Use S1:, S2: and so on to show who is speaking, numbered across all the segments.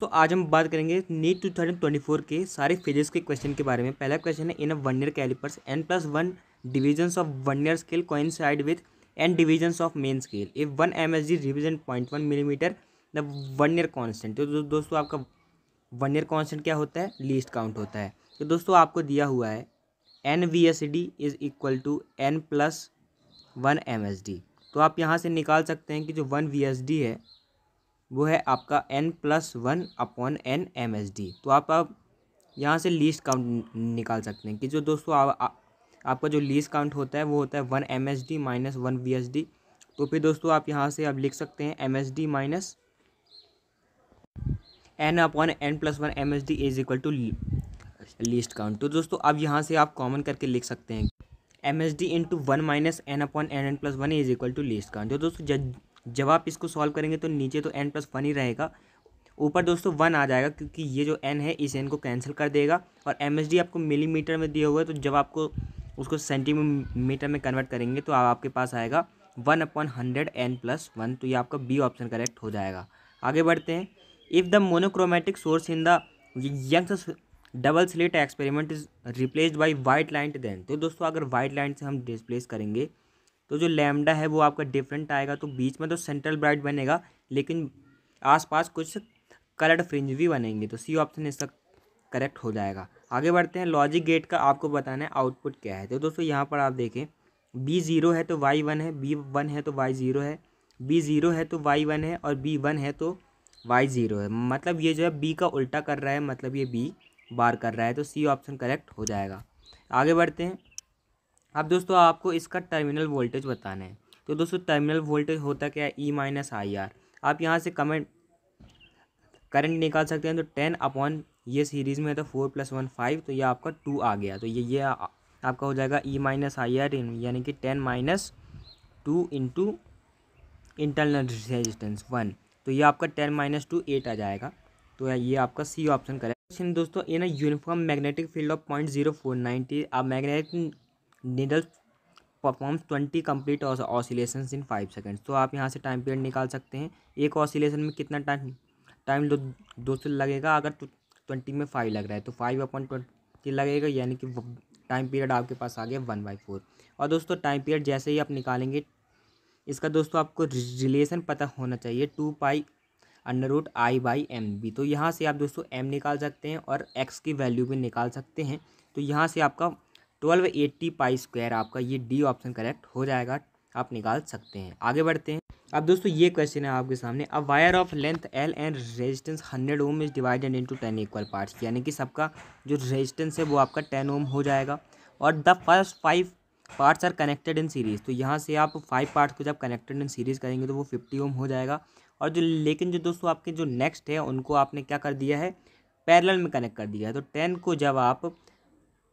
S1: तो आज हम बात करेंगे NEET two thousand twenty four के सारे फिजिक्स के क्वेश्चन के बारे में पहला क्वेश्चन है in vernier calipers N plus one division of vernier scale side with N division of main scale if one M S G revision point one millimetre the vernier constant तो दोस्तों आपका one vernier constant क्या होता है least count होता है तो दोस्तों आपको दिया हुआ है N V S D is equal to N plus one M S D तो आप यहाँ से निकाल सकते हैं कि जो वन वी एस डी है वो है आपका N plus one upon N M S D तो आप आप यहाँ से लीस्ट काउंट निकाल सकते हैं कि जो दोस्तों आ, आ, आपका जो लीस्ट काउंट होता है वो होता है one M S D minus one V S D तो फिर दोस्तों आप यहाँ से आप लिख सकते हैं M S D minus N upon N plus one M S D is equal to least count तो दोस्तों अब यहाँ से आप कॉमन करके लिख सकते हैं M S D into one minus N upon N N plus one is equal to least count तो दोस्तों जब आप इसको सॉल्व करेंगे तो नीचे तो एन प्लस वन ही रहेगा ऊपर दोस्तों वन आ जाएगा क्योंकि ये जो एन है इस एन को कैंसिल कर देगा और एम आपको मिलीमीटर में दिया हुआ है तो जब आपको उसको सेंटीमीटर में कन्वर्ट करेंगे तो आपके पास आएगा one upon hundred N plus one तो ये आपका बी ऑप्शन करेक्ट हो जाएगा आगे बढ़ते हैं if the monochromatic source in the Young double slit experiment is replaced by white line then तो दोस्तों अगर वाइट लाइन से हम डिस्प्लेस करेंगे तो जो लैमडा है वो आपका डिफरेंट आएगा तो बीच में तो सेंट्रल ब्राइट बनेगा लेकिन आसपास कुछ कलर्ड फ्रिंज भी बनेंगे तो सी ऑप्शन इसका करेक्ट हो जाएगा आगे बढ़ते हैं लॉजिक गेट का आपको बताना है आउटपुट क्या है तो दोस्तों यहाँ पर आप देखें बी ज़ीरो है तो वाई वन है बी वन है तो वाई ज़ीरो है बी ज़ीरो है तो वाई वन है और बी वन है तो वाई ज़ीरो है मतलब ये जो है बी का उल्टा कर रहा है मतलब ये बी बार कर रहा है तो सी ऑप्शन करेक्ट हो जाएगा आगे बढ़ते हैं अब दोस्तों आपको इसका टर्मिनल वोल्टेज बताना है तो दोस्तों टर्मिनल वोल्टेज होता क्या है ई माइनस आई आर आप यहाँ से कमेंट करंट निकाल सकते हैं तो टेन अपॉन ये सीरीज़ में है तो फोर प्लस वन फाइव तो ये आपका टू आ गया तो ये ये आपका हो जाएगा ई माइनस आई आर यानी कि ten minus two into internal resistance one तो ये आपका टेन माइनस टू एट आ जाएगा तो ये आपका सी ऑप्शन करेगा क्वेश्चन दोस्तों ना uniform magnetic field of point zero four ninety आप magnetic needle performs twenty complete oscillation in five seconds तो आप यहाँ से टाइम पीरियड निकाल सकते हैं एक ऑसिलेशन में कितना टाइम टाइम दो दो से लगेगा अगर ट्वेंटी तो में फाइव लग रहा है तो फाइव अपन ट्वेंटी लगेगा यानी कि टाइम पीरियड आपके पास आ गया वन बाई फोर और दोस्तों टाइम पीरियड जैसे ही आप निकालेंगे इसका दोस्तों आपको रिलेशन पता होना चाहिए two pi under root I by M B तो यहाँ से आप दोस्तों एम निकाल सकते हैं और एक्स की वैल्यू भी निकाल सकते हैं तो यहाँ से आपका ट्वेल्व एट्टी पाई स्क्वायर आपका ये डी ऑप्शन करेक्ट हो जाएगा आप निकाल सकते हैं आगे बढ़ते हैं अब दोस्तों ये क्वेश्चन है आपके सामने अब wire of length L and resistance hundred ohm is divided into ten equal parts यानी कि सबका जो रेजिस्टेंस है वो आपका टेन ओम हो जाएगा और the first five parts are connected in series तो यहाँ से आप फाइव पार्ट्स को जब कनेक्टेड इन सीरीज़ करेंगे तो वो फिफ्टी ओम हो जाएगा और जो लेकिन जो दोस्तों आपके जो नेक्स्ट है उनको आपने क्या कर दिया है पैरेलल में कनेक्ट कर दिया है तो टेन को जब आप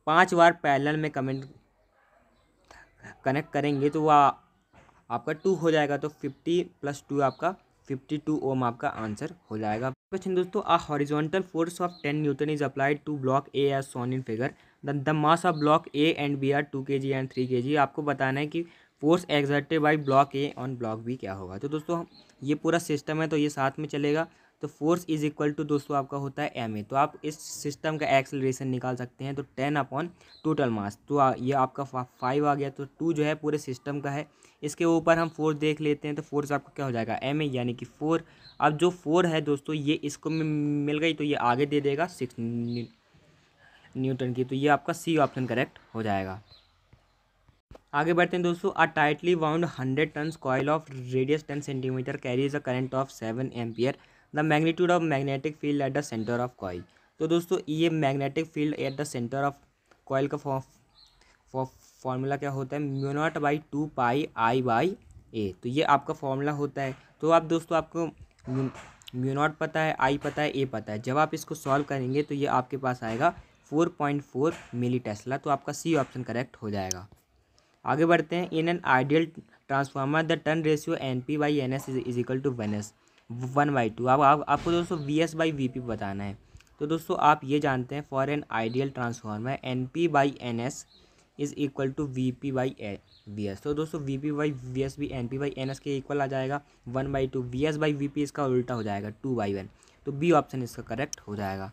S1: पांच बार पैरेलल में कमेंट कनेक्ट करेंगे तो वह आपका टू हो जाएगा तो फिफ्टी प्लस टू आपका फिफ्टी टू ओम आपका आंसर हो जाएगा क्वेश्चन दोस्तों a horizontal force of ten newton is applied to block A as shown in figure the mass of block A and B are two K G and three के जी आपको बताना है कि force exerted by block A on block B क्या होगा तो दोस्तों ये पूरा सिस्टम है तो ये साथ में चलेगा तो फोर्स इज इक्वल टू दोस्तों आपका होता है एम ए तो आप इस सिस्टम का एक्सेलरेशन निकाल सकते हैं तो टेन अपॉन टोटल मास तो ये आपका फाइव आ गया तो टू जो है पूरे सिस्टम का है इसके ऊपर हम फोर्स देख लेते हैं तो फोर्स आपका क्या हो जाएगा एम ए यानी कि फोर अब जो फोर है दोस्तों ये इसको मिल गई तो ये आगे दे देगा सिक्स न्यूटन की तो ये आपका सी ऑप्शन करेक्ट हो जाएगा आगे बढ़ते हैं दोस्तों a tightly wound hundred turn coil of radius ten centimetre carries a current of seven ampere the magnitude of magnetic field at the centre of coil तो दोस्तों ये magnetic field at the centre of coil का formula क्या होता है mu naught by two pi I by A तो ये आपका फॉर्मूला होता है तो आप दोस्तों आपको म्यूनॉट पता है आई पता है ए पता है जब आप इसको सॉल्व करेंगे तो ये आपके पास आएगा four point four millitesla तो आपका सी ऑप्शन करेक्ट हो जाएगा आगे बढ़ते हैं in an ideal transformer the turn ratio N P by N S is equal to one S one by two अब आप, आपको दोस्तों V S by V P बताना है तो दोस्तों आप ये जानते हैं for an ideal transformer N P by N S is equal to V P by A V S तो दोस्तों V P by V S भी N P by N S के इक्वल आ जाएगा one by two V S by V P इसका उल्टा हो जाएगा टू बाई वन तो बी ऑप्शन इसका करेक्ट हो जाएगा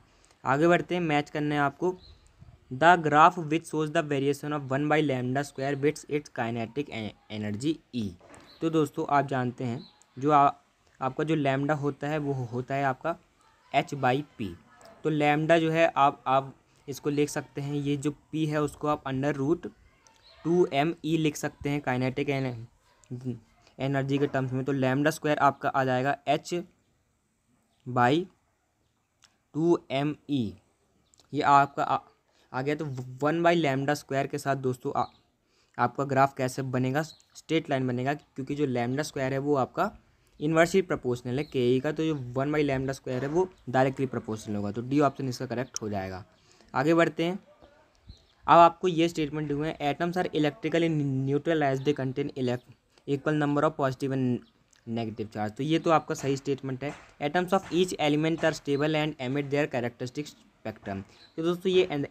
S1: आगे बढ़ते हैं मैच करने हैं आपको the graph which shows the variation of one by lambda square with its kinetic energy E तो दोस्तों आप जानते हैं जो आ, आपका जो लैमडा होता है वो होता है आपका एच बाई पी तो लैमडा जो है आप आप इसको लिख सकते हैं ये जो पी है उसको आप under root two M E लिख सकते हैं काइनेटिक एनर्जी के टर्म्स में तो लैमडा स्क्वायर आपका आ जाएगा H by two M E ये आपका आ, आ गया तो वन बाई लैमडा स्क्वायर के साथ दोस्तों आ, आपका ग्राफ कैसे बनेगा स्ट्रेट लाइन बनेगा क्योंकि जो लैमडा स्क्वायर है वो आपका इन्वर्सली प्रोपोर्शनल है के ई का तो जो वन बाई लैमडा स्क्वायर है वो डायरेक्टली प्रोपोर्शनल होगा तो डी ऑप्शन इसका करेक्ट हो जाएगा आगे बढ़ते हैं अब आपको ये स्टेटमेंट हुए हैं atoms are electrically neutralize they contain equal number of positive and negative charge तो ये तो आपका सही स्टेटमेंट है atoms of each element are stable and emit their characteristic spectrum तो दोस्तों ये एन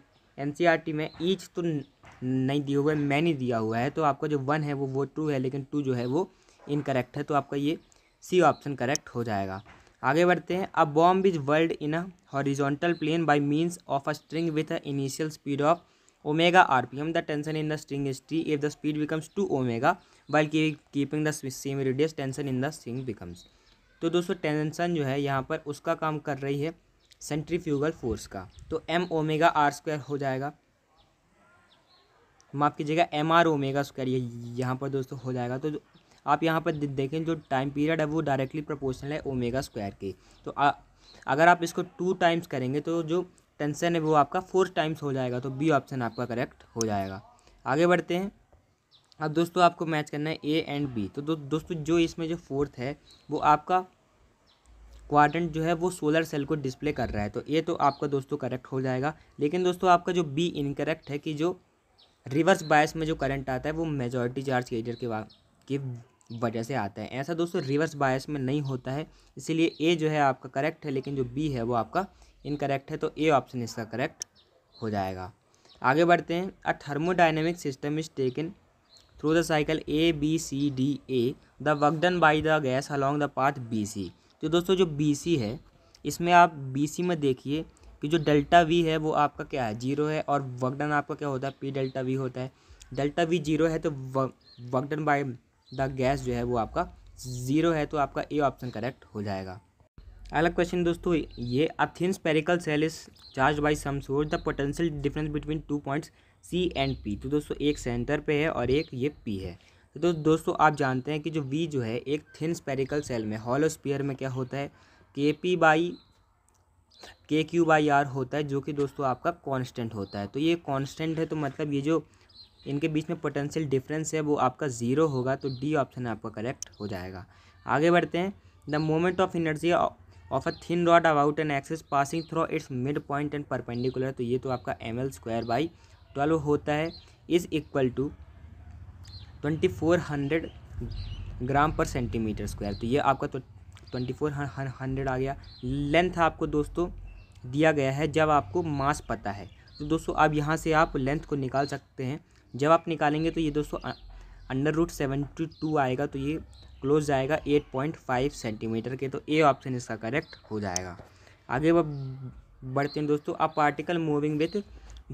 S1: e में ईच तो नहीं दिए हुए मैनी दिया हुआ है तो आपका जो वन है वो वो टू है लेकिन टू जो है वो इनकरेक्ट है तो आपका ये सी ऑप्शन करेक्ट हो जाएगा आगे बढ़ते हैं अ बॉम्ब is whirled in a horizontal plane by means of a string with a initial speed of P M the tension in the string is T if the speed becomes two omega while keeping the same radius tension in the string becomes तो दोस्तों tension जो है यहाँ पर उसका काम कर रही है सेंट्रीफ्यूगल फोर्स का तो एम ओमेगा आर स्क्वायर हो जाएगा माफ़ कीजिएगा एम आर ओमेगा स्क्वायर ये यहाँ पर दोस्तों हो जाएगा तो आप यहाँ पर देखें जो टाइम पीरियड है वो डायरेक्टली प्रोपोर्शनल है ओमेगा स्क्वायर के तो आ, अगर आप इसको टू टाइम्स करेंगे तो जो टेंसन है वो आपका फोर टाइम्स हो जाएगा तो बी ऑप्शन आपका करेक्ट हो जाएगा आगे बढ़ते हैं अब दोस्तों आपको मैच करना है ए एंड बी तो दो, दोस्तों जो इसमें जो फोर्थ है वो आपका क्वाड्रेंट जो है वो सोलर सेल को डिस्प्ले कर रहा है तो ए तो आपका दोस्तों करेक्ट हो जाएगा लेकिन दोस्तों आपका जो बी इनकरेक्ट है कि जो रिवर्स बायस में जो करंट आता है वो मेजॉरिटी चार्ज कैरियर के, के वजह से आता है ऐसा दोस्तों रिवर्स बायस में नहीं होता है इसीलिए ए जो है आपका करेक्ट है लेकिन जो बी है वो आपका इनकरेक्ट है तो ए ऑप्शन इसका करेक्ट हो जाएगा आगे बढ़ते हैं a thermodynamic system is taken through the cycle A B C D A the done by the gas along the path B C तो दोस्तों जो बी सी है इसमें आप बी सी में देखिए कि जो डेल्टा वी है वो आपका क्या है जीरो है और डन आपका क्या होता है पी डेल्टा वी होता है डेल्टा वी जीरो है तो डन बाई द गैस जो है वो आपका ज़ीरो है तो आपका ए ऑप्शन करेक्ट हो जाएगा अगला क्वेश्चन दोस्तों ये a thin spherical shell is charged by some the potential difference between two points C and P तो दोस्तों एक सेंटर पे है और एक ये पी है तो दोस्तों आप जानते हैं कि जो वी जो है एक थिन स्पेरिकल सेल में हॉलो स्पीयर में क्या होता है K P by K Q by R होता है जो कि दोस्तों आपका कॉन्स्टेंट होता है तो ये कॉन्स्टेंट है तो मतलब ये जो इनके बीच में पोटेंशियल डिफरेंस है वो आपका ज़ीरो होगा तो डी ऑप्शन आपका करेक्ट हो जाएगा आगे बढ़ते हैं the moment of inertia of a thin rod about an axis passing through its mid point and perpendicular तो ये तो आपका M L square by twelve होता है is equal to twenty four hundred gram per centimetre square तो ये आपका twenty four hundred आ गया लेंथ आपको दोस्तों दिया गया है जब आपको मास पता है तो दोस्तों अब यहाँ से आप लेंथ को निकाल सकते हैं जब आप निकालेंगे तो ये दोस्तों अंडर रूट सेवेंटी टू आएगा तो ये क्लोज जाएगा एट पॉइंट फाइव सेंटीमीटर के तो ए ऑप्शन इसका करेक्ट हो जाएगा आगे वह बढ़ते हैं दोस्तों अब particle moving with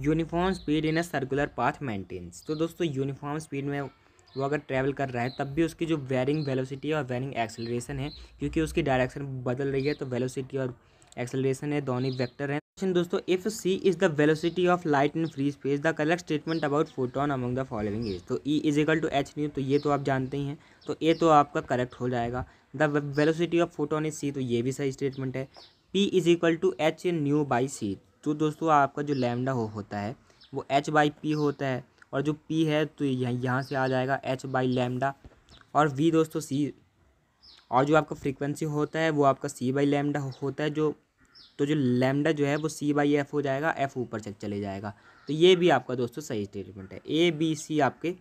S1: uniform speed in a circular path maintains तो दोस्तों यूनिफॉर्म स्पीड में वो अगर ट्रैवल कर रहा है तब भी उसकी जो वेरिंग वेलोसिटी और वेरिंग एक्सेलरेशन है क्योंकि उसकी डायरेक्शन बदल रही है तो वेलोसिटी और एक्सेलरेशन है दोनों वेक्टर है क्वेश्चन दोस्तों if C is the velocity of light in free space the correct statement about photon among the following is तो E is equal to H nu तो ये तो आप जानते ही हैं तो ए तो आपका करेक्ट हो जाएगा the velocity of photon is C तो ये भी सही स्टेटमेंट है P is equal to H nu by C तो दोस्तों आपका जो लैमडा हो होता है वो एच बाई पी होता है और जो पी है तो यहाँ यहाँ से आ जाएगा एच बाई लैमडा और वी दोस्तों सी और जो आपका फ्रीक्वेंसी होता है वो आपका सी बाई लैमडा होता है जो तो जो लैमडा जो है वो सी बाई एफ हो जाएगा एफ ऊपर चल चले जाएगा तो ये भी आपका दोस्तों सही स्टेटमेंट है ए बी सी आपके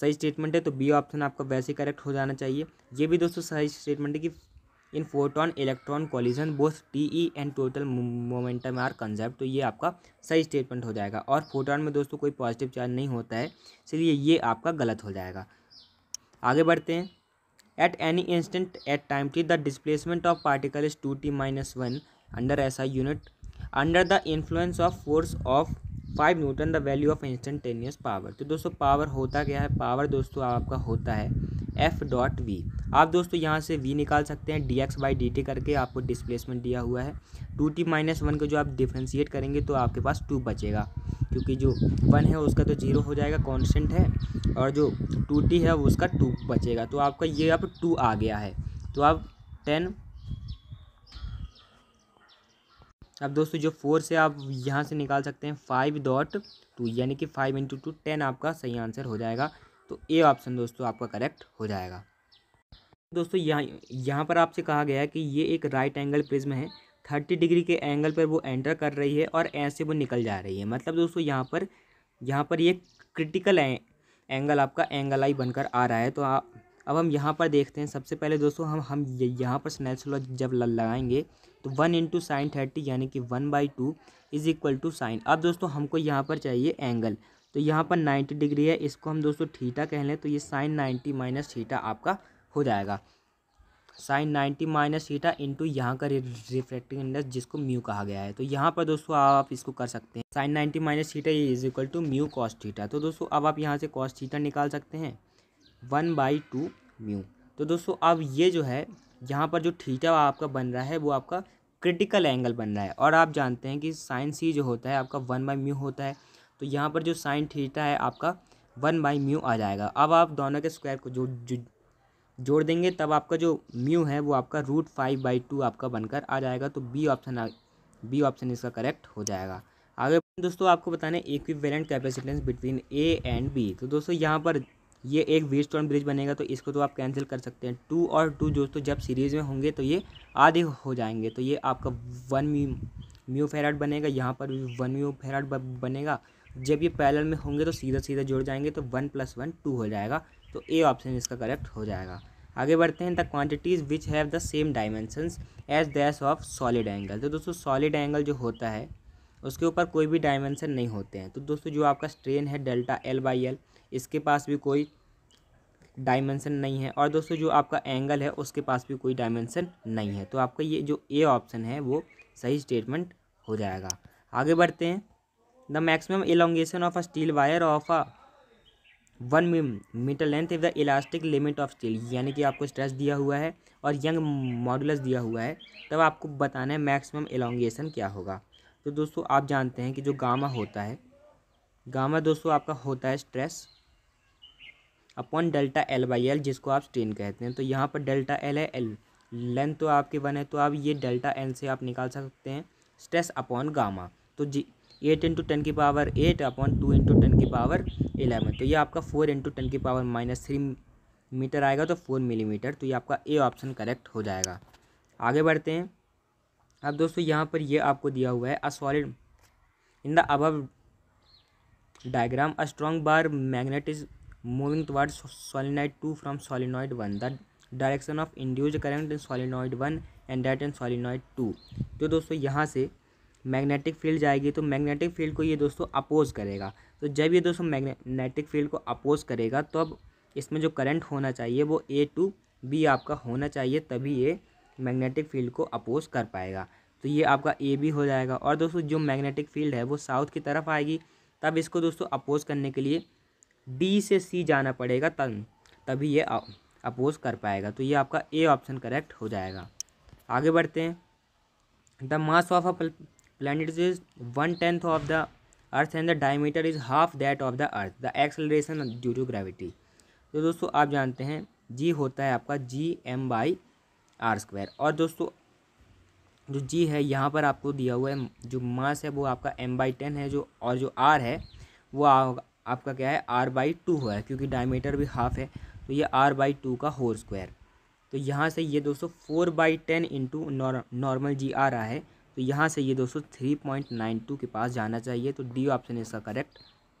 S1: सही स्टेटमेंट है तो बी ऑप्शन आपका वैसे करेक्ट हो जाना चाहिए ये भी दोस्तों सही स्टेटमेंट है कि in photon electron collision both T E and total momentum are conserve तो ये आपका सही स्टेटमेंट हो जाएगा और फोटोन में दोस्तों कोई पॉजिटिव चार्ज नहीं होता है इसलिए ये आपका गलत हो जाएगा आगे बढ़ते हैं at any instant at time T the the of particle is two T minus one under ऐसा unit under the influence of force of five newton the value of instantaneous power तो दोस्तों पावर होता क्या है power दोस्तों आपका होता है एफ डॉट वी आप दोस्तों यहाँ से वी निकाल सकते हैं D X by D T करके आपको डिस्प्लेसमेंट दिया हुआ है टू टी माइनस वन को जो आप डिफ्रेंशिएट करेंगे तो आपके पास टू बचेगा क्योंकि जो वन है उसका तो जीरो हो जाएगा कॉन्स्टेंट है और जो टू टी है वो उसका टू बचेगा तो आपका ये अब आप टू आ गया है तो आप टेन अब दोस्तों जो फोर से आप यहाँ से निकाल सकते हैं फाइव डॉट टू यानी कि फाइव इंटू टू टेन आपका सही आंसर हो जाएगा तो ए ऑप्शन दोस्तों आपका करेक्ट हो जाएगा दोस्तों यहाँ यहाँ पर आपसे कहा गया है कि ये एक राइट एंगल प्रिज्म है थर्टी डिग्री के एंगल पर वो एंटर कर रही है और ऐसे वो निकल जा रही है मतलब दोस्तों यहाँ पर यहाँ पर ये क्रिटिकल एंगल आपका एंगल आई बनकर आ रहा है तो आ, अब हम यहाँ पर देखते हैं सबसे पहले दोस्तों हम हम यहाँ पर स्नैप्स जब लगाएंगे तो वन इंटू साइन थर्टी यानी कि one by two is equal to sine अब दोस्तों हमको यहाँ पर चाहिए एंगल तो यहाँ पर नाइन्टी डिग्री है इसको हम दोस्तों थीटा कह लें तो ये साइन नाइन्टी माइनस थीटा आपका हो जाएगा sine ninety minus theta into यहाँ का रिफ्रैक्टिंग इंडेक्स जिसको म्यू कहा गया है तो यहाँ पर दोस्तों आप इसको कर सकते हैं sine ninety minus theta is equal to mu cos theta तो दोस्तों अब आप यहाँ से कॉस थीटा निकाल सकते हैं वन बाई टू म्यू तो दोस्तों अब ये जो है यहाँ पर जो थीटा आपका बन रहा है वो आपका क्रिटिकल एंगल बन रहा है और आप जानते हैं कि साइन सी जो होता है आपका वन बाई म्यू होता है तो यहाँ पर जो साइन थीटा है आपका वन बाई म्यू आ जाएगा अब आप दोनों के स्क्वायर को जो, जो जोड़ देंगे तब आपका जो म्यू है वो आपका रूट फाइव बाई टू आपका बनकर आ जाएगा तो बी ऑप्शन बी ऑप्शन इसका करेक्ट हो जाएगा आगे दोस्तों आपको बताने equivalent capacitance between A and B तो दोस्तों यहाँ पर ये एक स्टोन ब्रिज बनेगा तो इसको तो आप कैंसिल कर सकते हैं टू और टू दोस्तों जब सीरीज़ में होंगे तो ये आधे हो जाएंगे तो ये आपका वन म्यू म्यू फेराट बनेगा यहाँ पर भी वन म्यू फेराट बनेगा जब ये पैरल में होंगे तो सीधा सीधा जुड़ जाएंगे तो वन प्लस वन टू हो जाएगा तो ए ऑप्शन इसका करेक्ट हो जाएगा आगे बढ़ते हैं the quantities which have the same dimensions as those of solid angle तो दोस्तों सॉलिड एंगल जो होता है उसके ऊपर कोई भी डायमेंशन नहीं होते हैं तो दोस्तों जो आपका स्ट्रेन है डेल्टा एल बाई एल इसके पास भी कोई डायमेंशन नहीं है और दोस्तों जो आपका एंगल है उसके पास भी कोई डायमेंशन नहीं है तो आपका ये जो ए ऑप्शन है वो सही स्टेटमेंट हो जाएगा आगे बढ़ते हैं the maximum elongation of a steel wire of a one metre length is the elastic limit of steel यानी कि आपको स्ट्रेस दिया हुआ है और यंग मॉडुलस दिया हुआ है तब आपको बताना है मैक्सिमम एलोंगेशन क्या होगा तो दोस्तों आप जानते हैं कि जो गामा होता है गामा दोस्तों आपका होता है stress upon delta L by L जिसको आप स्ट्रेन कहते हैं तो यहाँ पर डेल्टा एल है एल लेंथ तो आपके वन है तो आप ये डेल्टा एल से आप निकाल सकते हैं स्ट्रेस अपॉन गामा तो जी एट इंटू टेन की power eight upon two into ten की पावर एलेवन तो ये आपका फोर इंटू टेन की पावर माइनस थ्री मीटर आएगा तो फोर मिलीमीटर तो ये आपका ए ऑप्शन करेक्ट हो जाएगा आगे बढ़ते हैं अब दोस्तों यहाँ पर ये आपको दिया हुआ है a solid in the above diagram a strong bar magnet is moving towards solenoid two from solenoid one the direction of induce current in solenoid one and that in solenoid two तो दोस्तों यहाँ से magnetic field जाएगी तो magnetic field को ये दोस्तों oppose करेगा तो जब ये दोस्तों मैग्नेटिक फील्ड को अपोज करेगा तो अब इसमें जो करंट होना चाहिए वो ए टू बी आपका होना चाहिए तभी ये मैग्नेटिक फील्ड को अपोज कर पाएगा तो ये आपका ए बी हो जाएगा और दोस्तों जो मैग्नेटिक फील्ड है वो साउथ की तरफ आएगी तब इसको दोस्तों अपोज करने के लिए डी से सी जाना पड़ेगा तब तभी ये अपोज कर पाएगा तो ये आपका ए ऑप्शन करेक्ट हो जाएगा आगे बढ़ते हैं the mass of a planet is one tenth of the earth and the diameter is half that of the earth the acceleration due to gravity तो दोस्तों आप जानते हैं जी होता है आपका G M by R square और दोस्तों जो जी है यहाँ पर आपको दिया हुआ है जो मास है वो आपका एम बाई टेन है जो और जो आर है वो आ, आपका क्या है आर बाई टू हुआ है क्योंकि डायमीटर भी हाफ है तो ये आर बाई टू का होल स्क्वायर तो यहाँ से ये दोस्तों four by ten into normal G आ रहा है तो यहाँ से ये दोस्तों थ्री पॉइंट नाइन टू के पास जाना चाहिए तो डी ऑप्शन इसका करेक्ट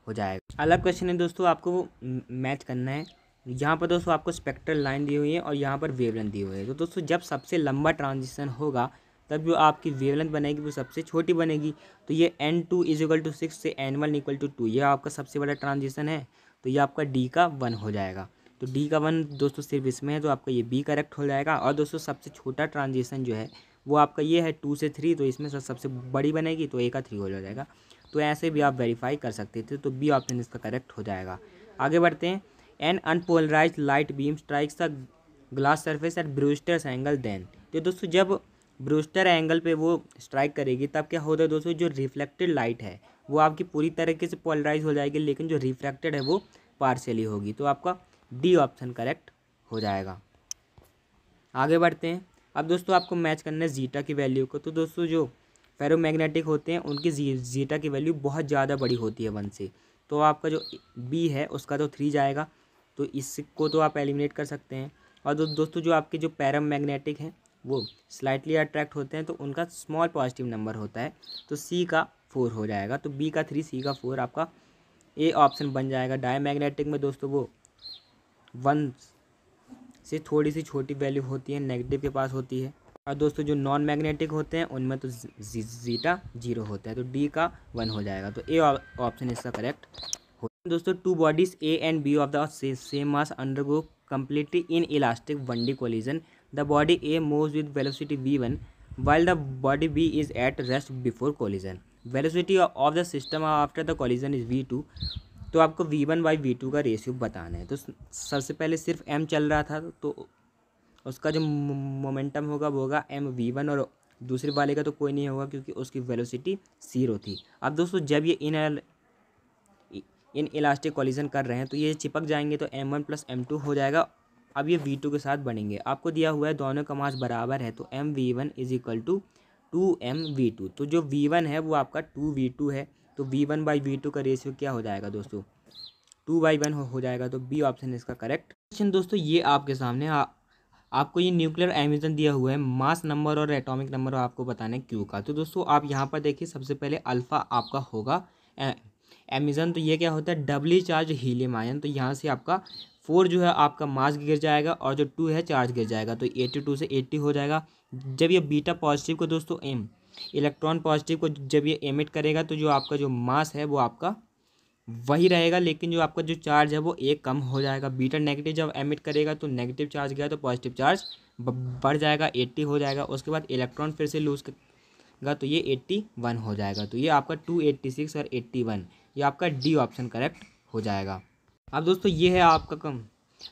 S1: हो जाएगा अगला क्वेश्चन है दोस्तों आपको मैच करना है यहाँ पर दोस्तों आपको स्पेक्ट्रल लाइन दी हुई है और यहाँ पर वेवलेंथ दी हुई है तो दोस्तों जब सबसे लंबा ट्रांजिशन होगा तब जो आपकी वेवलेंथ बनेगी वो सबसे छोटी बनेगी तो ये N two is equal to six से N one equal to two ये आपका सबसे बड़ा ट्रांजिशन है तो ये आपका डी का वन हो जाएगा तो डी का वन दोस्तों सिर्फ इसमें है तो आपका ये बी करेक्ट हो जाएगा और दोस्तों सबसे छोटा ट्रांजिशन जो है वो आपका ये है टू से थ्री तो इसमें से सबसे बड़ी बनेगी तो ए का थ्री हो जाएगा तो ऐसे भी आप वेरीफाई कर सकते थे तो बी ऑप्शन इसका करेक्ट हो जाएगा आगे बढ़ते हैं an unpolarise light beam strikes the glass surface at Brewster's angle then तो दोस्तों जब ब्रूस्टर एंगल पे वो स्ट्राइक करेगी तब क्या होता है दोस्तों जो रिफ्लेक्टेड लाइट है वो आपकी पूरी तरीके से पोलराइज हो जाएगी लेकिन जो रिफ्लेक्टेड है वो पार्शली होगी तो आपका डी ऑप्शन करेक्ट हो जाएगा आगे बढ़ते हैं अब दोस्तों आपको मैच करना है जीटा की वैल्यू को तो दोस्तों जो फेरोमैग्नेटिक होते हैं उनकी जी जीटा की वैल्यू बहुत ज़्यादा बड़ी होती है वन से तो आपका जो बी है उसका तो थ्री जाएगा तो इसको तो आप एलिमिनेट कर सकते हैं और दो, दोस्तों जो आपके जो पैरम मैग्नेटिक हैं वो स्लाइटली अट्रैक्ट होते हैं तो उनका स्मॉल पॉजिटिव नंबर होता है तो सी का फोर हो जाएगा तो बी का थ्री सी का फोर आपका ए ऑप्शन बन जाएगा डायमैग्नेटिक में दोस्तों वो वन से थोड़ी सी छोटी वैल्यू होती है नेगेटिव के पास होती है और दोस्तों जो नॉन मैग्नेटिक होते हैं उनमें तो जीटा जीरो होता है तो डी का वन हो जाएगा तो ए ऑप्शन इसका करेक्ट हो दोस्तों two bodies A and B of the same mass undergo completely inelastic one D collision the body A move with velocity V one while the body B is at rest before collision velocity of the system after the collision is V two तो आपको V one by V two का ratio बताना है तो सबसे पहले सिर्फ M चल रहा था तो उसका जो मोमेंटम होगा वो होगा एम वी वन और दूसरे वाले का तो कोई नहीं होगा क्योंकि उसकी वेलोसिटी ज़ीरो थी अब दोस्तों जब ये इन इन इलास्टिक कॉलिजन कर रहे हैं तो ये चिपक जाएंगे तो M one plus M two हो जाएगा अब ये वी टू के साथ बनेंगे आपको दिया हुआ है दोनों का मास बराबर है तो M V one is equal to two M V two तो जो वी वन है वो आपका टू वी टू है तो V one by V two का रेशियो क्या हो जाएगा दोस्तों टू बाई वन हो जाएगा तो बी ऑप्शन इसका करेक्ट क्वेश्चन दोस्तों ये आपके सामने आ, आपको ये न्यूक्लियर एमिजन दिया हुआ है मास नंबर और एटॉमिक नंबर आपको बताना है क्यू का तो दोस्तों आप यहाँ पर देखिए सबसे पहले अल्फ़ा आपका होगा एमिजन तो ये क्या होता है डबली चार्ज हीलियम आयन तो यहाँ से आपका फोर जो है आपका मास गिर जाएगा और जो टू है चार्ज गिर जाएगा तो एट्टी टू से एट्टी हो जाएगा जब ये बीटा पॉजिटिव को दोस्तों एम इलेक्ट्रॉन पॉजिटिव को जब ये एमिट करेगा तो जो आपका जो मास है वो आपका वही रहेगा लेकिन जो आपका जो चार्ज है वो एक कम हो जाएगा बीटा नेगेटिव जब एमिट करेगा तो नेगेटिव चार्ज गया तो पॉजिटिव चार्ज बढ़ जाएगा एट्टी हो जाएगा उसके बाद इलेक्ट्रॉन फिर से लूज करेगा तो ये एट्टी वन हो जाएगा तो ये आपका टू एट्टी सिक्स और एट्टी वन ये आपका डी ऑप्शन करेक्ट हो जाएगा अब दोस्तों ये है आपका कम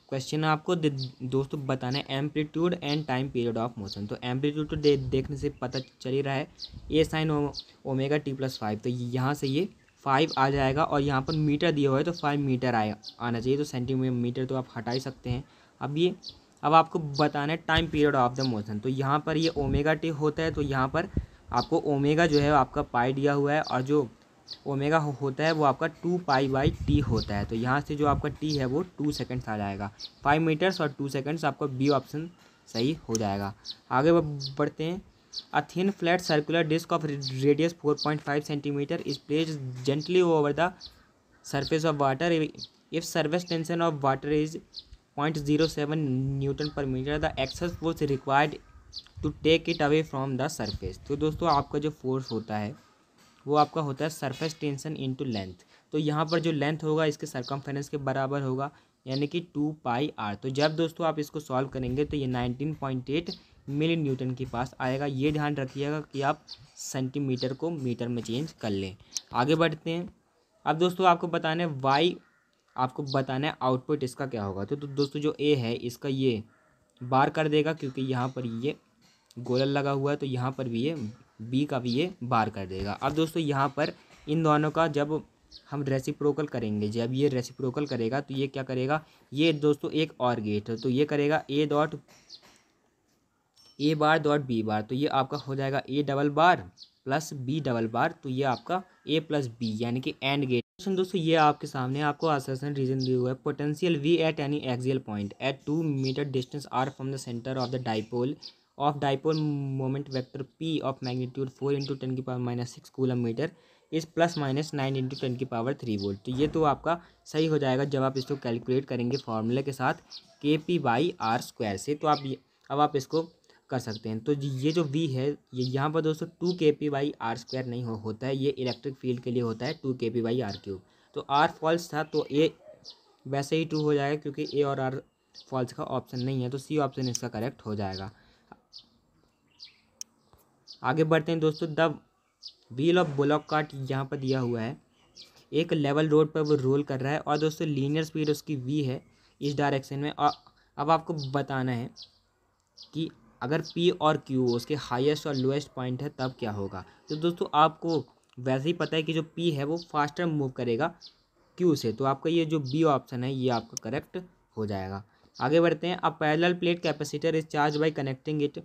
S1: क्वेश्चन आपको दोस्तों बताना है amplitude and time period of motion तो एम्पलीट्यूड तो दे, देखने से पता चल ही रहा है A sine omega T plus five तो यहाँ से ये फाइव आ जाएगा और यहाँ पर मीटर दिया हुआ है तो फाइव मीटर आए आना चाहिए तो सेंटीमीटर तो आप हटा ही सकते हैं अब ये अब आपको बताना है time period of the motion तो यहाँ पर ये ओमेगा टी होता है तो यहाँ पर आपको ओमेगा जो है आपका पाई दिया हुआ है और जो ओमेगा हो, होता है वो आपका टू पाई बाई टी होता है तो यहाँ से जो आपका टी है वो टू सेकेंड्स आ जाएगा फाइव मीटर्स और टू सेकेंड्स आपका बी ऑप्शन सही हो जाएगा आगे बढ़ते हैं a thin flat circular disc of radius four point five centimetre is place gently over the surface of water if service tension of water is point zero seven newton per metre the excess force required to take it away from the surface तो दोस्तों आपका जो force होता है वो आपका होता है सरफेस टेंशन इनटू लेंथ तो यहाँ पर जो लेंथ होगा इसके सरकमफेरेंस के बराबर होगा यानी कि टू पाई आर तो जब दोस्तों आप इसको सॉल्व करेंगे तो ये nineteen point eight millinewton के पास आएगा ये ध्यान रखिएगा कि आप सेंटीमीटर को मीटर में चेंज कर लें आगे बढ़ते हैं अब दोस्तों आपको बताना है वाई आपको बताना है आउटपुट इसका क्या होगा तो, तो दोस्तों जो ए है इसका ये बार कर देगा क्योंकि यहाँ पर ये गोलर लगा हुआ है तो यहाँ पर भी ये बी का भी ये बार कर देगा अब दोस्तों यहाँ पर इन दोनों का जब हम रेसिप्रोकल करेंगे जब ये रेसिप्रोकल करेगा तो ये क्या करेगा ये दोस्तों एक और गेट है तो ये करेगा A dot A bar dot B bar तो ये आपका हो जाएगा A double bar plus B double bar तो ये आपका ए प्लस बी यानी कि एंड गेट क्वेश्चन दोस्तों ये आपके सामने आपको आसन रीजन दिया हुआ है potential V at any axial point at two metre distance R from the centre of the dipole of dipole moment vector P of magnitude four into ten की power minus six coulomb metre is plus minus nine into ten की power three volt तो ये तो आपका सही हो जाएगा जब आप इसको कैलकुलेट करेंगे फॉर्मूले के साथ के पी बाई आर स्क्वायर से तो आप अब आप इसको कर सकते हैं तो ये जो वी है ये यहाँ पर दोस्तों to K P by R square नहीं हो होता है ये इलेक्ट्रिक फील्ड के लिए होता है two K P by R cube तो आर फॉल्स था तो ए वैसे ही ट्रू हो जाएगा क्योंकि ए और आर फॉल्स का ऑप्शन नहीं है तो सी ऑप्शन इसका करेक्ट हो जाएगा आगे बढ़ते हैं दोस्तों the wheel of block cart यहाँ पर दिया हुआ है एक लेवल रोड पर वो रोल कर रहा है और दोस्तों लीनियर स्पीड उसकी वी है इस डायरेक्शन में और अब आपको बताना है कि अगर पी और क्यू उसके हाईएस्ट और लोएस्ट पॉइंट है तब क्या होगा तो दोस्तों आपको वैसे ही पता है कि जो पी है वो फास्टर मूव करेगा क्यू से तो आपका ये जो बी ऑप्शन है ये आपका करेक्ट हो जाएगा आगे बढ़ते हैं अब parallel plate capacitor is charge by connecting it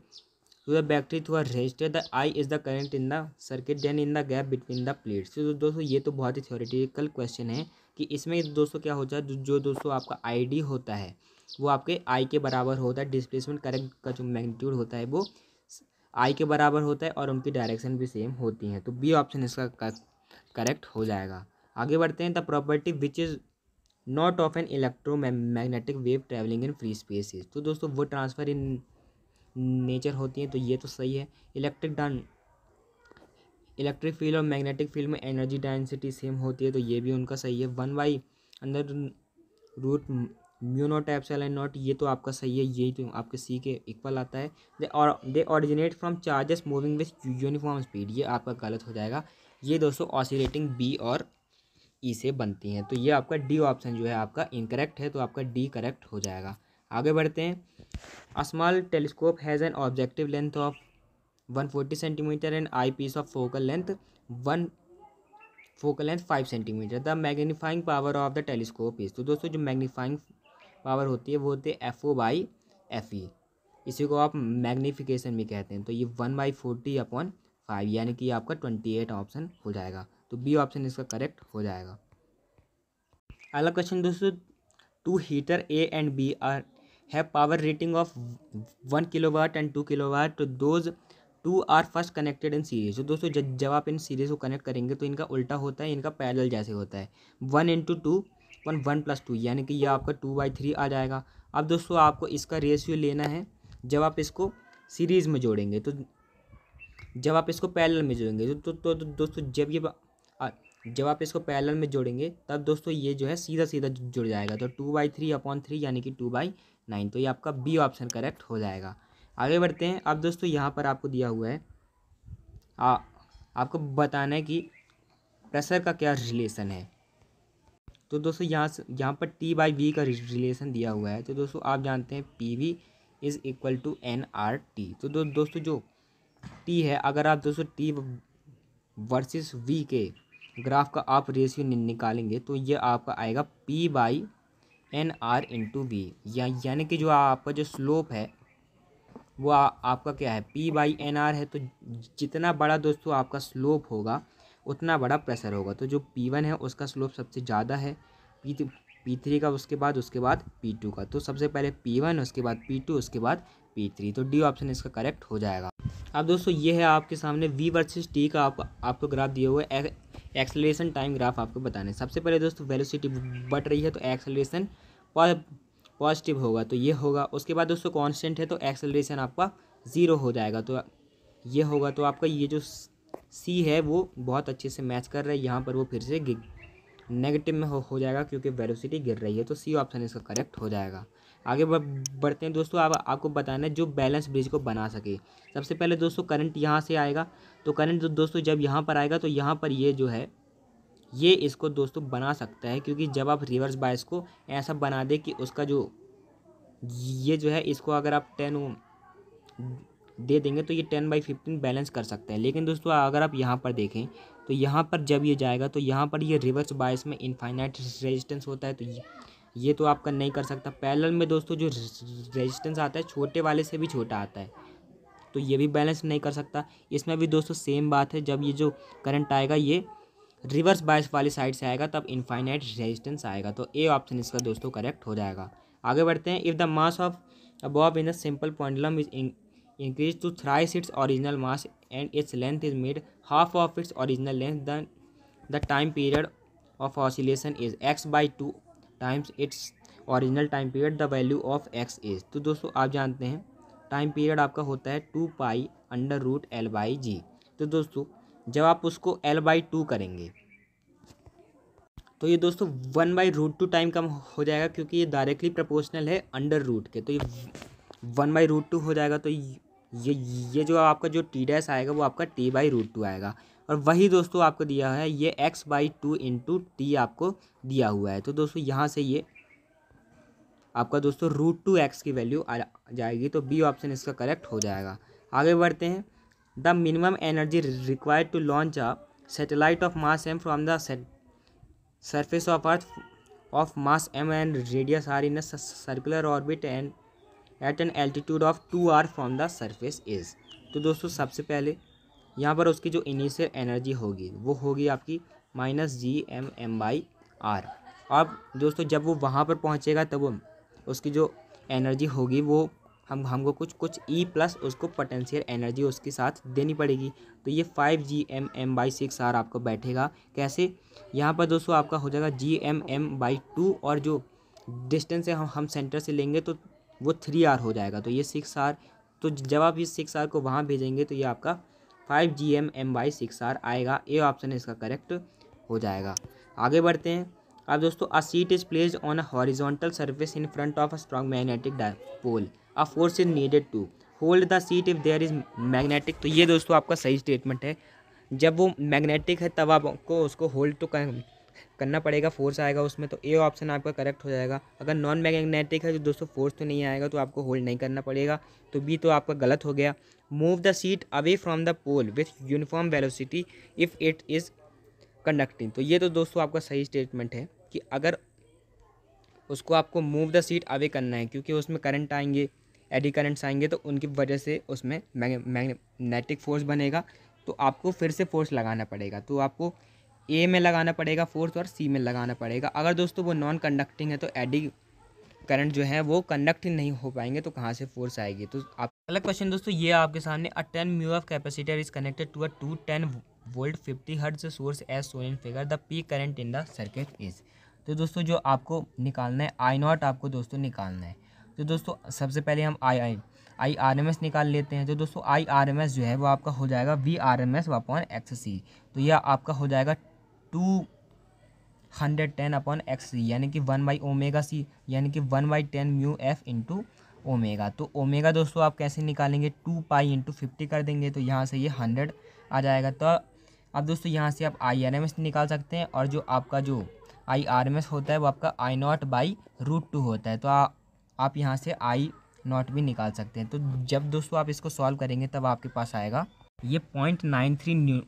S1: so the battery through R resistor the I is the current in the circuit then in the gap between the plates तो दोस्तों ये तो बहुत ही थ्योरेटिकल क्वेश्चन है कि इसमें दोस्तों क्या होता है जो दोस्तों आपका आई होता है वो आपके आई के बराबर होता है डिस्प्लेसमेंट करंट का जो मैग्नीट्यूड होता है वो आई के बराबर होता है और उनकी डायरेक्शन भी सेम होती हैं तो बी ऑप्शन इसका करेक्ट हो जाएगा आगे बढ़ते हैं the property which is not of an electromagnetic wave travelling in free spaces तो दोस्तों वो ट्रांसफर इन नेचर होती हैं तो ये तो सही है इलेक्ट्रिक डन इलेक्ट्रिक फील्ड और मैग्नेटिक फील्ड में एनर्जी डेंसिटी सेम होती है तो ये भी उनका सही है वन बाई अंदर root mu nought eps and nought ये तो आपका सही है यही तो आपके सी के इक्वल आता है दे और they originate from charges moving with uniform speed ये आपका गलत हो जाएगा ये दोस्तों ऑसिलेटिंग बी और ई से बनती हैं तो ये आपका डी ऑप्शन जो है आपका इनकरेक्ट है तो आपका डी करेक्ट हो जाएगा आगे बढ़ते हैं A small telescope has an objective length of 140 cm and eyepiece of focal length 1 focal length five centimetre the magnifying power of the telescope is तो दोस्तों जो magnifying पावर होती है वो होती है F O by F E इसी को आप मैग्नीफिकेशन भी कहते हैं तो ये one by forty upon five यानी कि आपका ट्वेंटी एट ऑप्शन हो जाएगा तो बी ऑप्शन इसका करेक्ट हो जाएगा अगला क्वेश्चन दोस्तों two heater A and B are have power rating of one kilowatt and two kilowatt तो those two are first connected in series तो दोस्तों जब जब आप इन सीरीज को कनेक्ट करेंगे तो इनका उल्टा होता है इनका पैरल जैसे होता है one into two one one plus two यानी कि ये आपका टू बाई थ्री आ जाएगा अब दोस्तों आपको इसका रेशियो लेना है जब आप इसको सीरीज़ में जोड़ेंगे तो जब आप इसको पैरल में जोड़ेंगे तो, तो, तो दोस्तों जब ये जब आप इसको पैरल में जोड़ेंगे तब दोस्तों ये जो है सीधा सीधा जुड़ जाएगा तो two by three upon three यानी कि टू बाई नाइन तो ये आपका बी ऑप्शन करेक्ट हो जाएगा आगे बढ़ते हैं अब दोस्तों यहाँ पर आपको दिया हुआ है आ, आपको बताना है कि प्रेशर का क्या रिलेशन है तो दोस्तों यहाँ से यहाँ पर टी बाई वी का रिलेशन दिया हुआ है तो दोस्तों आप जानते हैं P V is equal to N R T तो दो, दोस्तों जो टी है अगर आप दोस्तों टी वर्सेस वी के ग्राफ का आप रेशियो निकालेंगे तो ये आपका आएगा P by N R into V यानी कि जो आपका जो स्लोप है वो आ, आपका क्या है पी बाई एन आर है तो जितना बड़ा दोस्तों आपका स्लोप होगा उतना बड़ा प्रेशर होगा तो जो पी वन है उसका स्लोप सबसे ज़्यादा है पी पी थ्री का उसके बाद उसके बाद पी टू का तो सबसे पहले पी वन उसके बाद पी टू उसके बाद पी थ्री तो डी ऑप्शन इसका करेक्ट हो जाएगा अब दोस्तों ये है आपके सामने वी वर्सेस टी का आप, आपको ग्राफ दिया हुआ है एक्सेलरेशन टाइम ग्राफ आपको बताने सबसे पहले दोस्तों वेलोसिटी बढ़ रही है तो एक्सेलरेशन पॉजिटिव होगा तो ये होगा उसके बाद दोस्तों कांस्टेंट है तो एक्सेलरेशन आपका ज़ीरो हो जाएगा तो ये होगा तो आपका ये जो सी है वो बहुत अच्छे से मैच कर रहा है यहाँ पर वो फिर से नेगेटिव में हो, हो जाएगा क्योंकि वेलोसिटी गिर रही है तो सी ऑप्शन इसका करेक्ट हो जाएगा आगे बढ़ते हैं दोस्तों आप आपको बताना है जो बैलेंस ब्रिज को बना सके सबसे पहले दोस्तों करंट यहाँ से आएगा तो करंट तो दोस्तों जब यहाँ पर आएगा तो यहाँ पर ये जो है ये इसको दोस्तों बना सकता है क्योंकि जब आप रिवर्स बायस को ऐसा बना दे कि उसका जो ये जो है इसको अगर आप टेन दे देंगे तो ये टेन बाई फिफ्टीन बैलेंस कर सकते हैं लेकिन दोस्तों अगर आप यहाँ पर देखें तो यहाँ पर जब ये जाएगा तो यहाँ पर ये रिवर्स बायस में इनफाइनाइट रेजिस्टेंस होता है तो ये ये तो आपका नहीं कर सकता पैरेलल में दोस्तों जो रेजिस्टेंस आता है छोटे वाले से भी छोटा आता है तो ये भी बैलेंस नहीं कर सकता इसमें भी दोस्तों सेम बात है जब ये जो करंट आएगा ये रिवर्स बायस वाली साइड से आएगा तब इनफाइनाइट रेजिस्टेंस आएगा तो ए ऑप्शन इसका दोस्तों करेक्ट हो जाएगा आगे बढ़ते हैं if the mass of a bob in the simple pendulum is increase to thrice its original mass and its length is made half of its original length than the time period of oscillation is X by two times its original time period the value of X is तो दोस्तों आप जानते हैं time period आपका होता है two pi under root L by G तो दोस्तों जब आप उसको एल बाई टू करेंगे तो ये दोस्तों one by root two time कम हो जाएगा क्योंकि ये डायरेक्टली प्रोपोर्शनल है अंडर रूट के तो ये वन बाई रूट टू हो जाएगा तो ये ये जो आपका जो टी डैस आएगा वो आपका टी बाई रूट टू आएगा और वही दोस्तों आपको दिया है ये X by two into T आपको दिया हुआ है तो दोस्तों यहाँ से ये आपका दोस्तों रूट टू एक्स की वैल्यू आ जाएगी तो बी ऑप्शन इसका करेक्ट हो जाएगा आगे बढ़ते हैं the minimum energy required to launch a satellite of mass M from the surface of earth of mass M and radius R in circular orbit and at an altitude of two R from the surface is तो दोस्तों सबसे पहले यहाँ पर उसकी जो initial energy होगी वो होगी आपकी minus G M M by R अब दोस्तों जब वो वहाँ पर पहुँचेगा तब वो उसकी जो एनर्जी होगी वो हम हमको कुछ कुछ ई e प्लस उसको पोटेंशियल एनर्जी उसके साथ देनी पड़ेगी तो ये five G M M by six R आपको बैठेगा कैसे यहाँ पर दोस्तों आपका हो जाएगा G M M by two और जो डिस्टेंस है हम हम सेंटर से लेंगे तो वो थ्री आर हो जाएगा तो ये सिक्स आर तो जब आप इस सिक्स आर को वहाँ भेजेंगे तो ये आपका five G M M by six R आएगा ए ऑप्शन इसका करेक्ट हो जाएगा आगे बढ़ते हैं अब दोस्तों a seat is place on a horizontal service in front of a strong magnetic pole a force is needed to hold the seat if there is magnetic तो ये दोस्तों आपका सही स्टेटमेंट है जब वो मैग्नेटिक है तब आपको उसको होल्ड तो करना पड़ेगा फोर्स आएगा उसमें तो ए ऑप्शन आपका करेक्ट हो जाएगा अगर नॉन मैग्नेटिक है तो दोस्तों फोर्स तो नहीं आएगा तो आपको होल्ड नहीं करना पड़ेगा तो बी तो आपका गलत हो गया move the seat away from the pole with uniform velocity if it is conducting तो ये तो दोस्तों आपका सही स्टेटमेंट है कि अगर उसको आपको मूव द सीट अवे करना है क्योंकि उसमें करंट आएंगे एडी करंट्स आएंगे तो उनकी वजह से उसमें मैग्नेटिक फोर्स बनेगा तो आपको फिर से फोर्स लगाना पड़ेगा तो आपको ए में लगाना पड़ेगा फोर्स और सी में लगाना पड़ेगा अगर दोस्तों वो नॉन कंडक्टिंग है तो एडी करंट जो है वो कंडक्ट नहीं हो पाएंगे तो कहाँ से फोर्स आएगी तो आप अलग क्वेश्चन दोस्तों ये आपके सामने a ten mu of capacitor is connected to a two ten volt 50 hertz source as shown in figure the P current in the circuit is तो दोस्तों जो आपको निकालना है आई नॉट आपको दोस्तों निकालना है तो दोस्तों सबसे पहले हम I I I R M S निकाल लेते हैं तो दोस्तों आई आर एम एस जो है वो आपका हो जाएगा V R M S upon X C तो यह आपका हो जाएगा two hundred ten upon X C यानी कि वन बाई ओमेगा सी यानी कि one by ten mu F into omega तो ओमेगा दोस्तों आप कैसे निकालेंगे टू पाई इंटू फिफ्टी कर देंगे तो यहाँ से ये हंड्रेड आ जाएगा तो अब दोस्तों यहाँ से आप आई आर एम एस निकाल सकते हैं और जो आपका जो आई आर एम एस होता है वो आपका I not by root two होता है तो आ, आप यहाँ से आई नॉट भी निकाल सकते हैं तो जब दोस्तों आप इसको सॉल्व करेंगे तब आपके पास आएगा ये point nine three new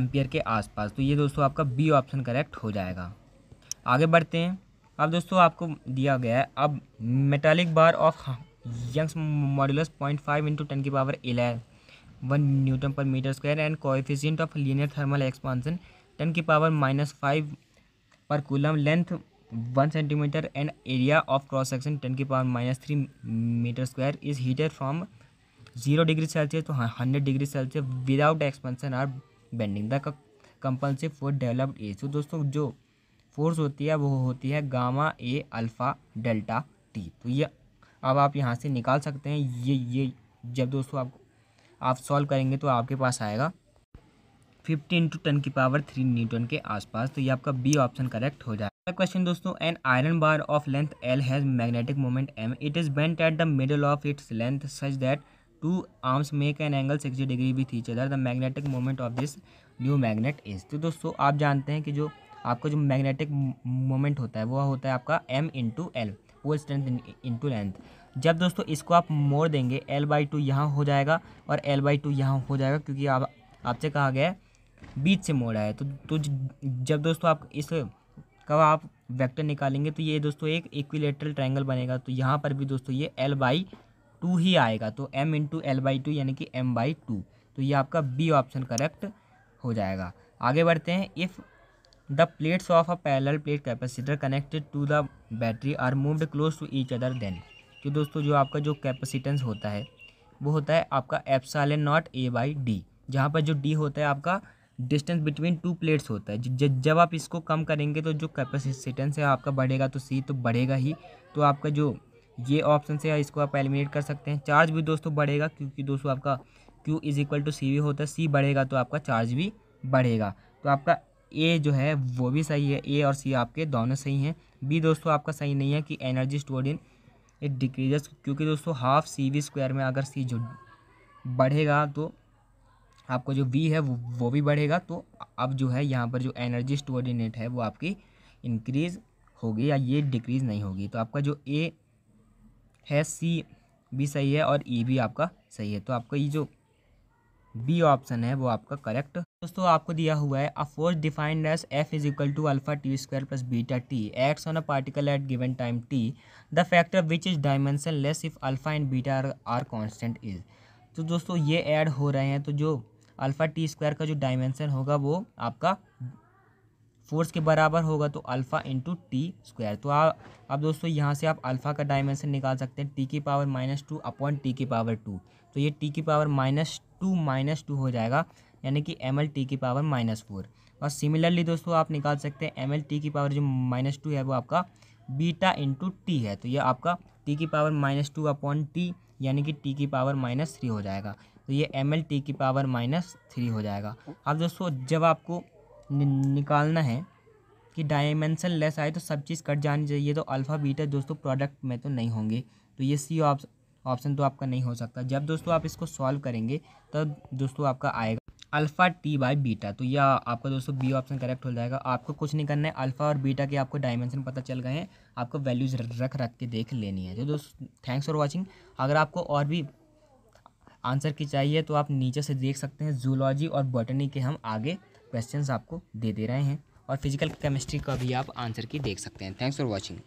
S1: ampere के आसपास तो ये दोस्तों आपका बी ऑप्शन करेक्ट हो जाएगा आगे बढ़ते हैं अब दोस्तों आपको दिया गया है अब metallic bar of Young's modulus point five into ten की power eleven one newton per metre square and coefficient of linear thermal expansion ten की power minus five per coulomb length one centimetre and area of cross section ten की power minus three metre square is heated from zero degree Celsius to hundred degree Celsius without expansion or bending the compulsive force developed a तो दोस्तों जो force होती है वो होती है gamma A alpha delta T तो ये अब आप यहाँ से निकाल सकते हैं ये ये जब दोस्तों आपको आप सॉल्व करेंगे तो आपके पास आएगा फिफ्टी इंटू टन की पावर थ्री न्यूटन के आसपास तो ये आपका बी ऑप्शन करेक्ट हो जाएगा अगला क्वेश्चन दोस्तों an iron bar of length L has magnetic moment M it is bent at the middle of its length such that two arms make an angle sixty degree with each other the magnetic moment of this new magnet is तो दोस्तों आप जानते हैं कि जो आपका जो magnetic moment होता है वह होता है आपका M into L pole strength into length जब दोस्तों इसको आप मोड़ देंगे एल बाई टू यहाँ हो जाएगा और एल बाई टू यहाँ हो जाएगा क्योंकि आप आपसे कहा गया है बीच से मोड़ा है तो तो जब दोस्तों आप इस कब आप वेक्टर निकालेंगे तो ये दोस्तों एक इक्विलेटरल ट्रायंगल बनेगा तो यहाँ पर भी दोस्तों ये एल बाई टू ही आएगा तो M into L by two यानी कि एम बाई टू तो ये आपका बी ऑप्शन करेक्ट हो जाएगा आगे बढ़ते हैं if the plates of a parallel plate capacitor connected to the battery are moved close to each other then तो दोस्तों जो आपका जो कैपेसिटेंस होता है वो होता है आपका epsilon not A by D जहाँ पर जो डी होता है आपका डिस्टेंस बिटवीन टू प्लेट्स होता है जब जब आप इसको कम करेंगे तो जो कैपेसिटेंस है आपका बढ़ेगा तो सी तो बढ़ेगा ही तो आपका जो ये ऑप्शन से इसको आप एलिमिनेट कर सकते हैं चार्ज भी दोस्तों बढ़ेगा क्योंकि दोस्तों आपका Q is equal to C भी होता है सी बढ़ेगा तो आपका चार्ज भी बढ़ेगा तो आपका ए जो है वो भी सही है ए और सी आपके दोनों सही हैं बी दोस्तों आपका सही नहीं है कि energy store in it decreases क्योंकि दोस्तों हाफ सी वी स्क्वायर में अगर सी जो बढ़ेगा तो आपका जो वी है वो, वो भी बढ़ेगा तो अब जो है यहाँ पर जो एनर्जी स्टोर यूनिट है वो आपकी इंक्रीज़ होगी या ये डिक्रीज़ नहीं होगी तो आपका जो ए है सी भी सही है और ई e भी आपका सही है तो आपका ये जो बी ऑप्शन है वो आपका करेक्ट दोस्तों आपको दिया हुआ है a force defined as F is equal to alpha T square plus beta T acts on a particle at given time T the factor which is dimensionless if alpha and beta are constant is तो दोस्तों ये add हो रहे हैं तो जो alpha T square का जो डायमेंशन होगा वो आपका फोर्स के बराबर होगा तो अल्फ़ा इंटू टी स्क्वायर तो आप अब दोस्तों यहाँ से आप अल्फ़ा का डायमेंशन निकाल सकते हैं टी की power minus two upon T की पावर टू तो ये टी की power minus two minus two हो जाएगा यानी कि एम एल टी की पावर माइनस फोर और सिमिलरली दोस्तों आप निकाल सकते हैं एम एल टी की पावर जो माइनस टू है वो आपका बीटा इंटू टी है तो ये आपका टी की power minus two upon T यानी कि टी की पावर माइनस थ्री हो जाएगा तो ये एम एल टी की पावर माइनस थ्री हो जाएगा अब दोस्तों जब आपको निकालना है कि डायमेंशन लेस आए तो सब चीज़ कट जानी चाहिए तो अल्फ़ा बीटा दोस्तों प्रोडक्ट में तो नहीं होंगे तो ये सी ऑप्शन ऑप्शन तो आपका नहीं हो सकता जब दोस्तों आप इसको सॉल्व करेंगे तब दोस्तों आपका आएगा अल्फ़ा टी बाई बीटा तो यह आपका दोस्तों बी ऑप्शन करेक्ट हो जाएगा आपको कुछ नहीं करना है अल्फ़ा और बीटा के आपको डायमेंशन पता चल गए हैं आपको वैल्यूज़ रख रख के देख लेनी है तो दोस्तों थैंक्स फॉर वॉचिंग अगर आपको और भी आंसर की चाहिए तो आप नीचे से देख सकते हैं जूलॉजी और बॉटनी के हम आगे क्वेश्चन आपको दे दे रहे हैं और फिजिकल केमिस्ट्री का भी आप आंसर की देख सकते हैं थैंक्स फॉर वॉचिंग